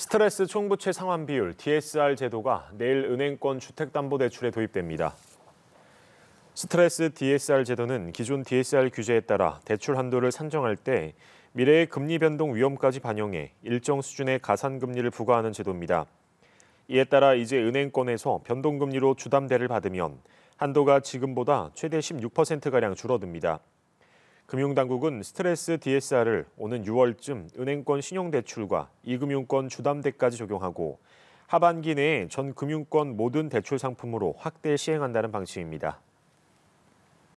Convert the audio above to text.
스트레스 총부채 상환 비율 DSR 제도가 내일 은행권 주택담보대출에 도입됩니다. 스트레스 DSR 제도는 기존 DSR 규제에 따라 대출 한도를 산정할 때 미래의 금리 변동 위험까지 반영해 일정 수준의 가산금리를 부과하는 제도입니다. 이에 따라 이제 은행권에서 변동금리로 주담대를 받으면 한도가 지금보다 최대 16%가량 줄어듭니다. 금융당국은 스트레스 DSR을 오는 6월쯤 은행권 신용대출과 이금융권 주담대까지 적용하고 하반기 내에 전 금융권 모든 대출 상품으로 확대 시행한다는 방침입니다.